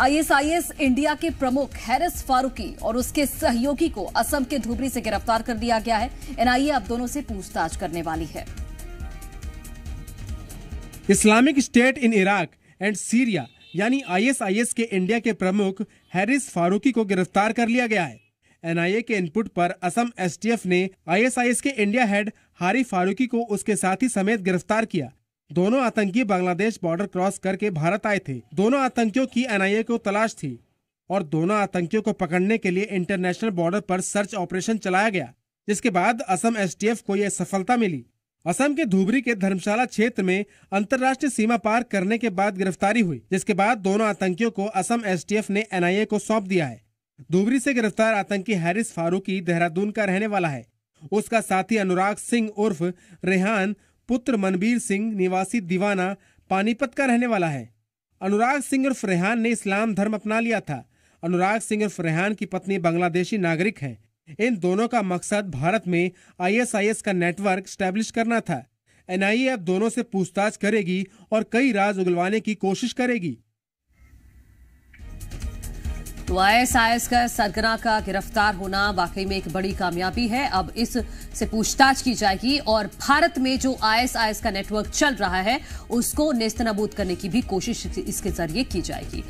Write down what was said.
ISIS India के प्रमुख Harris Farooqui और उसके सहयोगी को असम के धुबरी से गिरफ्तार कर दिया गया है एनआईए अब दोनों से पूछताछ करने वाली है Islamic State in Iraq and Syria यानी आईएसआईएस के इंडिया के प्रमुख हैरिस फारूकी को गिरफ्तार कर लिया गया है एनआईए के इनपुट पर असम एसटीएफ ने आईएसआईएस के इंडिया हेड हारी फारूकी को उसके साथी समेत गिरफ्तार किया दोनों आतंकी बांग्लादेश बॉर्डर क्रॉस करके भारत आए थे दोनों आतंकियों की एनआईए को तलाश थी और दोनों आतंकियों को पकड़ने के लिए इंटरनेशनल बॉर्डर पर सर्च ऑपरेशन चलाया गया जिसके बाद असम एसटीएफ को यह सफलता मिली असम के धुबरी के धर्मशाला क्षेत्र में अंतर्राष्ट्रीय सीमा पार करने के बाद गिरफ्तारी हुई जिसके बाद दोनों आतंकियों को असम एसटीएफ ने एनआईए को सौंप दिया है धुबरी से गिरफ्तार आतंकी हैरिस फारूकी देहरादून का रहने वाला है उसका साथी अनुराग सिंह उर्फ रेहान पुत्र मनबीर सिंह निवासी दीवाना पानीपत का रहने वाला है अनुराग सिंह और फरेहान ने इस्लाम धर्म अपना लिया था अनुराग सिंह और फरेहान की पत्नी बांग्लादेशी नागरिक है इन दोनों का मकसद भारत में आईएसआईएस का नेटवर्क स्टैब्लिश करना था एनआईए अब दोनों से पूछताछ करेगी और कई राज उगलवाने की कोशिश करेगी तो आईएसआईएस का सरगना का गिरफ्तार होना वाकई में एक बड़ी कामयाबी है अब इस से पूछताछ की जाएगी और भारत में जो आईएसआईएस का नेटवर्क चल रहा है उसको नेस्त करने की भी कोशिश इसके जरिए की जाएगी